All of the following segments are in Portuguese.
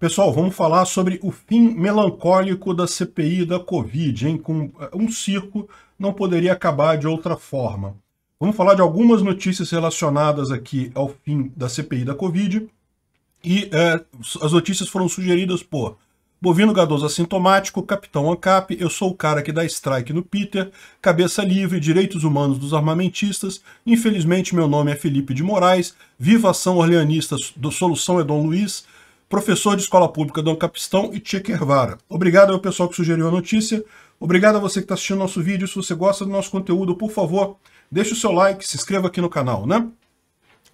Pessoal, vamos falar sobre o fim melancólico da CPI da Covid, hein? Com eh, um circo não poderia acabar de outra forma. Vamos falar de algumas notícias relacionadas aqui ao fim da CPI da Covid. E é, as notícias foram sugeridas por Bovino Gadoso assintomático, Capitão Ancap, eu sou o cara que dá strike no Peter, Cabeça Livre, Direitos Humanos dos Armamentistas, infelizmente meu nome é Felipe de Moraes, Viva Ação Orleanista do Solução é Dom Luiz, professor de escola pública Dom Capistão e Tia Kervara. Obrigado ao pessoal que sugeriu a notícia. Obrigado a você que está assistindo nosso vídeo. Se você gosta do nosso conteúdo, por favor, deixe o seu like, se inscreva aqui no canal, né?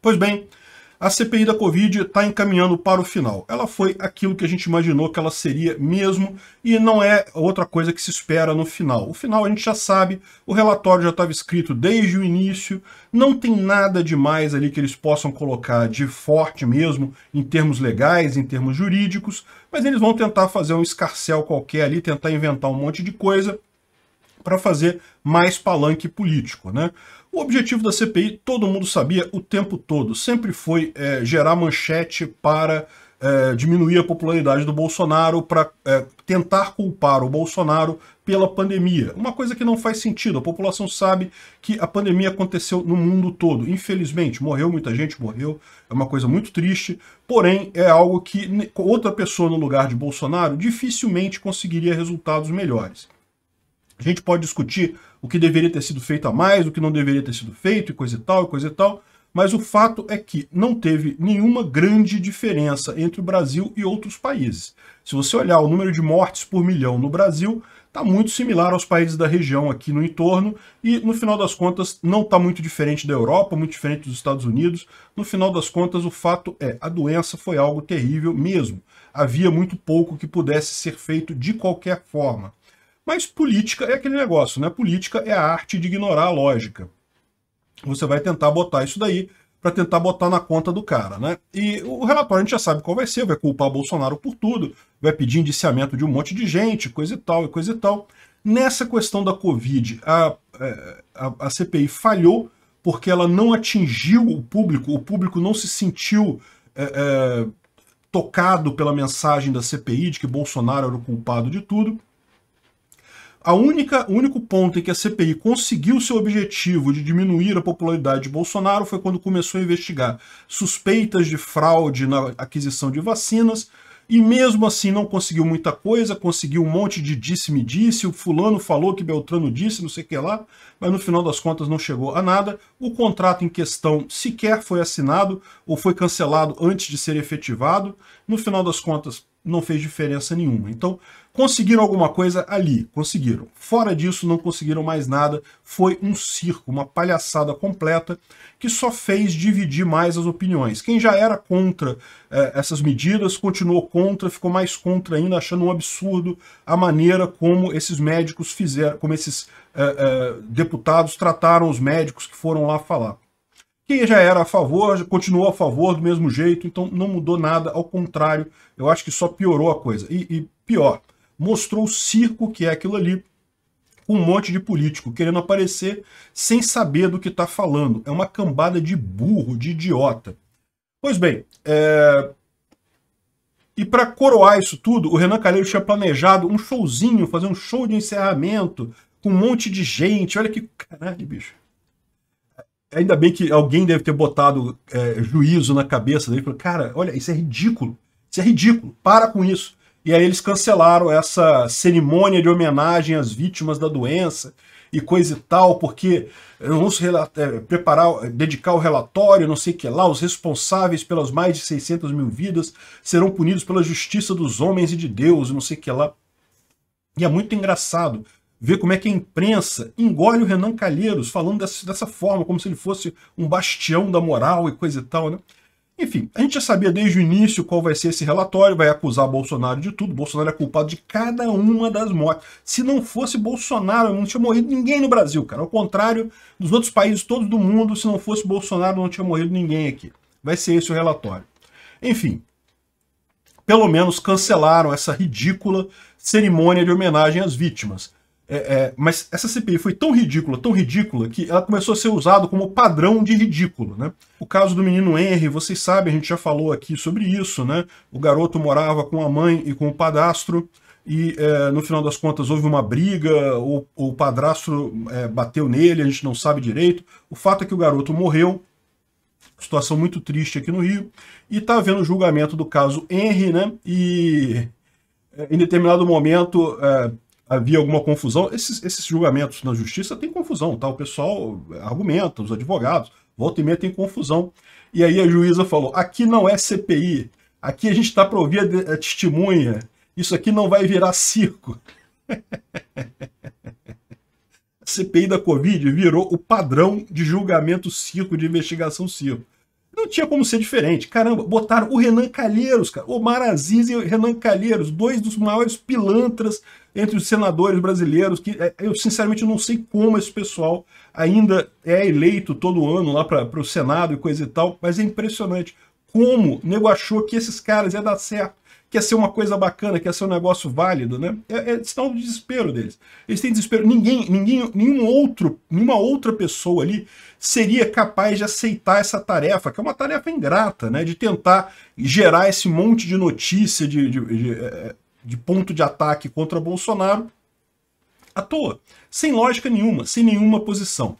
Pois bem, a CPI da Covid está encaminhando para o final. Ela foi aquilo que a gente imaginou que ela seria mesmo e não é outra coisa que se espera no final. O final a gente já sabe, o relatório já estava escrito desde o início, não tem nada demais ali que eles possam colocar de forte mesmo em termos legais, em termos jurídicos, mas eles vão tentar fazer um escarcel qualquer ali, tentar inventar um monte de coisa para fazer mais palanque político. Né? O objetivo da CPI, todo mundo sabia o tempo todo, sempre foi é, gerar manchete para é, diminuir a popularidade do Bolsonaro, para é, tentar culpar o Bolsonaro pela pandemia. Uma coisa que não faz sentido, a população sabe que a pandemia aconteceu no mundo todo. Infelizmente, morreu muita gente, morreu, é uma coisa muito triste, porém é algo que outra pessoa no lugar de Bolsonaro dificilmente conseguiria resultados melhores. A gente pode discutir o que deveria ter sido feito a mais, o que não deveria ter sido feito, e coisa e tal, e coisa e tal, mas o fato é que não teve nenhuma grande diferença entre o Brasil e outros países. Se você olhar o número de mortes por milhão no Brasil, está muito similar aos países da região aqui no entorno, e no final das contas não está muito diferente da Europa, muito diferente dos Estados Unidos. No final das contas, o fato é, a doença foi algo terrível mesmo. Havia muito pouco que pudesse ser feito de qualquer forma. Mas política é aquele negócio, né? Política é a arte de ignorar a lógica. Você vai tentar botar isso daí para tentar botar na conta do cara, né? E o relatório a gente já sabe qual vai ser, vai culpar Bolsonaro por tudo, vai pedir indiciamento de um monte de gente, coisa e tal, e coisa e tal. Nessa questão da Covid, a, é, a, a CPI falhou porque ela não atingiu o público, o público não se sentiu é, é, tocado pela mensagem da CPI de que Bolsonaro era o culpado de tudo a única, o único ponto em que a CPI conseguiu seu objetivo de diminuir a popularidade de Bolsonaro foi quando começou a investigar suspeitas de fraude na aquisição de vacinas, e mesmo assim não conseguiu muita coisa, conseguiu um monte de disse-me-disse, -disse, o fulano falou que Beltrano disse, não sei o que lá, mas no final das contas não chegou a nada. O contrato em questão sequer foi assinado ou foi cancelado antes de ser efetivado. No final das contas, não fez diferença nenhuma. Então, conseguiram alguma coisa ali, conseguiram. Fora disso, não conseguiram mais nada. Foi um circo, uma palhaçada completa que só fez dividir mais as opiniões. Quem já era contra eh, essas medidas continuou contra, ficou mais contra ainda, achando um absurdo a maneira como esses médicos fizeram, como esses eh, eh, deputados trataram os médicos que foram lá falar. Quem já era a favor, continuou a favor do mesmo jeito, então não mudou nada, ao contrário, eu acho que só piorou a coisa. E, e pior, mostrou o circo que é aquilo ali, um monte de político querendo aparecer sem saber do que está falando. É uma cambada de burro, de idiota. Pois bem, é... e para coroar isso tudo, o Renan Calheiros tinha planejado um showzinho, fazer um show de encerramento com um monte de gente. Olha que caralho, bicho ainda bem que alguém deve ter botado é, juízo na cabeça dele. Falou, cara, olha, isso é ridículo. Isso é ridículo. Para com isso. E aí eles cancelaram essa cerimônia de homenagem às vítimas da doença e coisa e tal, porque vamos é, preparar, dedicar o relatório, não sei o que lá, os responsáveis pelas mais de 600 mil vidas serão punidos pela justiça dos homens e de Deus, não sei o que lá. E é muito engraçado, ver como é que a imprensa engole o Renan Calheiros falando dessa, dessa forma, como se ele fosse um bastião da moral e coisa e tal, né? Enfim, a gente já sabia desde o início qual vai ser esse relatório, vai acusar Bolsonaro de tudo, Bolsonaro é culpado de cada uma das mortes. Se não fosse Bolsonaro, não tinha morrido ninguém no Brasil, cara. Ao contrário dos outros países todos do mundo, se não fosse Bolsonaro, não tinha morrido ninguém aqui. Vai ser esse o relatório. Enfim, pelo menos cancelaram essa ridícula cerimônia de homenagem às vítimas. É, é, mas essa CPI foi tão ridícula, tão ridícula, que ela começou a ser usada como padrão de ridículo. Né? O caso do menino Henry, vocês sabem, a gente já falou aqui sobre isso. Né? O garoto morava com a mãe e com o padastro, e é, no final das contas houve uma briga, o, o padrasto é, bateu nele, a gente não sabe direito. O fato é que o garoto morreu, situação muito triste aqui no Rio, e está havendo julgamento do caso Henry, né? e é, em determinado momento é, havia alguma confusão. Esses, esses julgamentos na justiça tem confusão, tá? O pessoal argumenta, os advogados, volta e meia tem confusão. E aí a juíza falou: aqui não é CPI, aqui a gente está para ouvir a, testemunha, isso aqui não vai virar circo. a CPI da Covid virou o padrão de julgamento circo, de investigação circo. Não tinha como ser diferente. Caramba, botaram o Renan Calheiros, cara. Omar Aziz e o Renan Calheiros, dois dos maiores pilantras entre os senadores brasileiros, que é, eu sinceramente não sei como esse pessoal ainda é eleito todo ano lá para o Senado e coisa e tal, mas é impressionante como o nego achou que esses caras ia dar certo quer ser uma coisa bacana, quer ser um negócio válido, né? É, é, está desespero deles. Eles têm desespero. Ninguém, ninguém, nenhum outro, nenhuma outra pessoa ali seria capaz de aceitar essa tarefa, que é uma tarefa ingrata, né? De tentar gerar esse monte de notícia, de, de, de, é, de ponto de ataque contra Bolsonaro à toa, sem lógica nenhuma, sem nenhuma posição.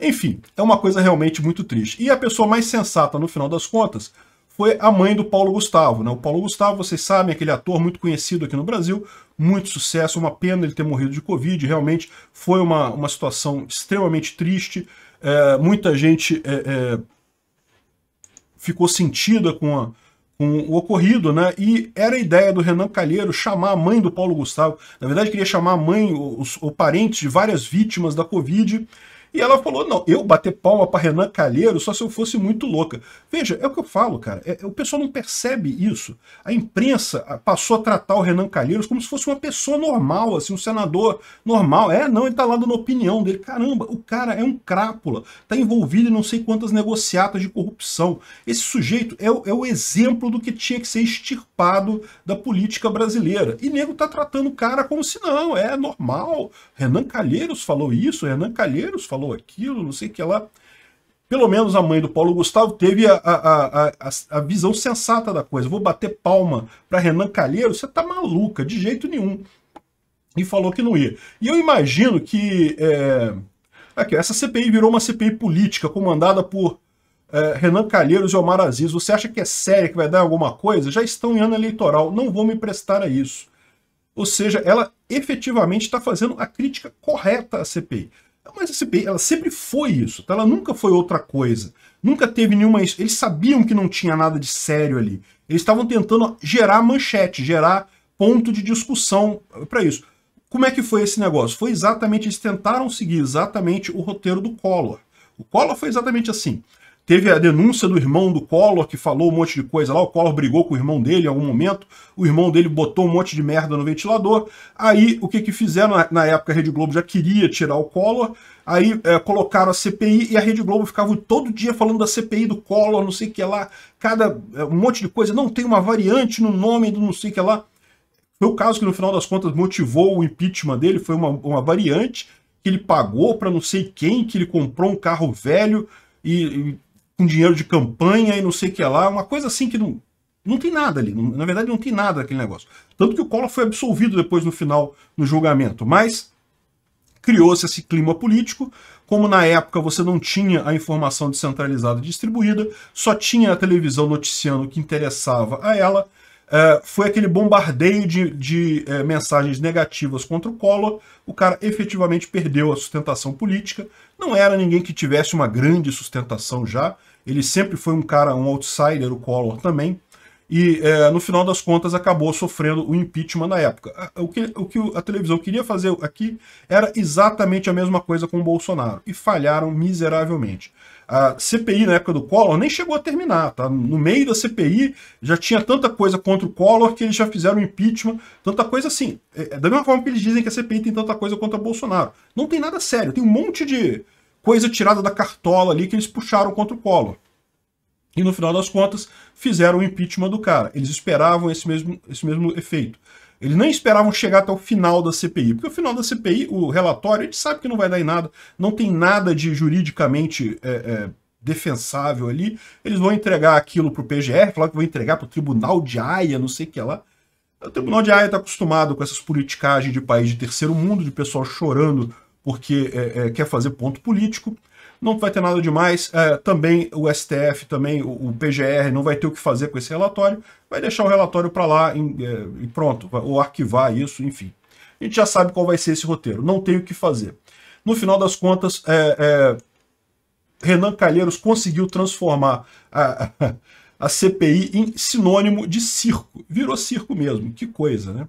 Enfim, é uma coisa realmente muito triste. E a pessoa mais sensata, no final das contas, foi a mãe do Paulo Gustavo. Né? O Paulo Gustavo, vocês sabem, aquele ator muito conhecido aqui no Brasil, muito sucesso, uma pena ele ter morrido de Covid, realmente foi uma, uma situação extremamente triste, é, muita gente é, é, ficou sentida com, a, com o ocorrido, né? E era a ideia do Renan Calheiro chamar a mãe do Paulo Gustavo, na verdade queria chamar a mãe, os parentes de várias vítimas da Covid, e ela falou: não, eu bater palma para Renan Calheiro só se eu fosse muito louca. Veja, é o que eu falo, cara. É, é o pessoal não percebe isso. A imprensa ah, passou a tratar o Renan Calheiros como se fosse uma pessoa normal, assim, um senador normal. É, não, ele tá lá dando opinião dele. Caramba, o cara é um crápula, tá envolvido em não sei quantas negociatas de corrupção. Esse sujeito é, é o exemplo do que tinha que ser extirpado da política brasileira. E nego tá tratando o cara como se não, é normal. Renan Calheiros falou isso, Renan Calheiros falou falou aquilo, não sei o que lá. Pelo menos a mãe do Paulo Gustavo teve a, a, a, a visão sensata da coisa. Vou bater palma para Renan Calheiro? Você tá maluca, de jeito nenhum. E falou que não ia. E eu imagino que é... Aqui, essa CPI virou uma CPI política comandada por é, Renan Calheiros e Omar Aziz. Você acha que é séria, que vai dar alguma coisa? Já estão em ano eleitoral, não vou me prestar a isso. Ou seja, ela efetivamente está fazendo a crítica correta à CPI uma SCP, ela sempre foi isso, tá? ela nunca foi outra coisa. Nunca teve nenhuma. Eles sabiam que não tinha nada de sério ali. Eles estavam tentando gerar manchete, gerar ponto de discussão para isso. Como é que foi esse negócio? Foi exatamente, eles tentaram seguir exatamente o roteiro do Collor. O Collor foi exatamente assim. Teve a denúncia do irmão do Collor, que falou um monte de coisa lá. O Collor brigou com o irmão dele em algum momento. O irmão dele botou um monte de merda no ventilador. Aí, o que que fizeram? Na época, a Rede Globo já queria tirar o Collor. Aí, é, colocaram a CPI e a Rede Globo ficava todo dia falando da CPI do Collor, não sei o que lá. Cada é, um monte de coisa. Não, tem uma variante no nome do não sei o que lá. Foi o caso que, no final das contas, motivou o impeachment dele. Foi uma, uma variante que ele pagou para não sei quem, que ele comprou um carro velho e, com dinheiro de campanha e não sei o que lá, uma coisa assim que não, não tem nada ali. Na verdade, não tem nada daquele negócio. Tanto que o Collor foi absolvido depois no final, no julgamento. Mas criou-se esse clima político. Como na época você não tinha a informação descentralizada distribuída, só tinha a televisão noticiando o que interessava a ela, é, foi aquele bombardeio de, de é, mensagens negativas contra o Collor, o cara efetivamente perdeu a sustentação política, não era ninguém que tivesse uma grande sustentação já, ele sempre foi um cara, um outsider, o Collor também, e é, no final das contas acabou sofrendo o impeachment na época. O que, o que a televisão queria fazer aqui era exatamente a mesma coisa com o Bolsonaro, e falharam miseravelmente. A CPI na época do Collor nem chegou a terminar, tá? No meio da CPI já tinha tanta coisa contra o Collor que eles já fizeram impeachment, tanta coisa assim. É, é da mesma forma que eles dizem que a CPI tem tanta coisa contra o Bolsonaro. Não tem nada sério, tem um monte de coisa tirada da cartola ali que eles puxaram contra o Collor. E no final das contas, fizeram o impeachment do cara. Eles esperavam esse mesmo, esse mesmo efeito. Eles nem esperavam chegar até o final da CPI, porque o final da CPI, o relatório, a gente sabe que não vai dar em nada, não tem nada de juridicamente é, é, defensável ali. Eles vão entregar aquilo para o PGR, falar que vão entregar para o Tribunal de Haia, não sei o que lá. O Tribunal de Haia está acostumado com essas politicagens de país de terceiro mundo, de pessoal chorando porque é, é quer fazer ponto político não vai ter nada demais. É, também o STF, também o, o, PGR não vai ter o que fazer com esse relatório, vai deixar o relatório para lá em, é, e pronto, ou arquivar isso, enfim. A gente já sabe qual vai ser esse roteiro, não tem o que fazer. No final das contas, é, é Renan Calheiros conseguiu transformar a, a, a CPI em sinônimo de circo. Virou circo mesmo, que coisa, né?